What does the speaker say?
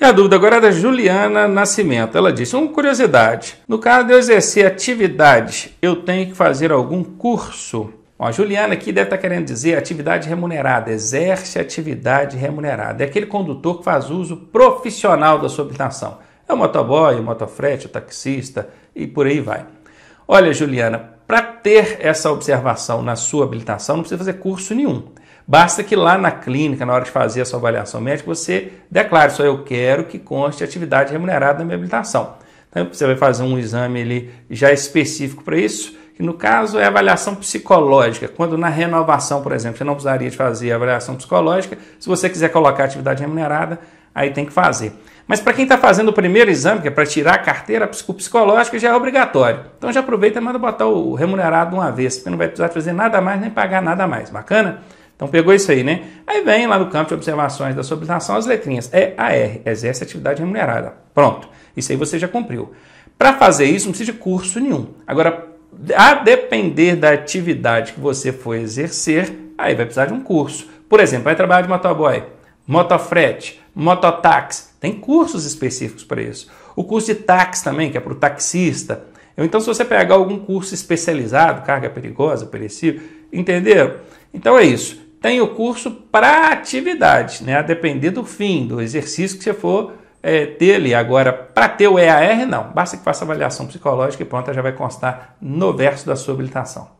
E a dúvida agora é da Juliana Nascimento. Ela disse: uma curiosidade. No caso de eu exercer atividade, eu tenho que fazer algum curso? Bom, a Juliana aqui deve estar tá querendo dizer atividade remunerada, exerce atividade remunerada. É aquele condutor que faz uso profissional da sua habitação. É o motoboy, o motofrete, o taxista e por aí vai. Olha, Juliana, para ter essa observação na sua habilitação, não precisa fazer curso nenhum. Basta que lá na clínica, na hora de fazer a sua avaliação médica, você declare só eu quero que conste atividade remunerada na minha habilitação. Então, você vai fazer um exame ali já específico para isso, que no caso é avaliação psicológica. Quando na renovação, por exemplo, você não precisaria de fazer avaliação psicológica, se você quiser colocar atividade remunerada, aí tem que fazer. Mas para quem está fazendo o primeiro exame, que é para tirar a carteira psicológica, já é obrigatório. Então já aproveita e manda botar o remunerado uma vez, porque não vai precisar fazer nada mais nem pagar nada mais. Bacana? Então pegou isso aí, né? Aí vem lá no campo de observações da sua as letrinhas é AR, exerce atividade remunerada. Pronto. Isso aí você já cumpriu. Para fazer isso não precisa de curso nenhum. Agora, a depender da atividade que você for exercer, aí vai precisar de um curso. Por exemplo, vai trabalhar de motoboy, motofrete, mototáxi. Tem cursos específicos para isso. O curso de táxi também, que é para o taxista. Então, se você pegar algum curso especializado, carga perigosa, perecível, entendeu? Então é isso tem o curso para atividades, né? A depender do fim, do exercício que você for é, ter ali. Agora, para ter o EAR, não. Basta que faça avaliação psicológica e pronto, já vai constar no verso da sua habilitação.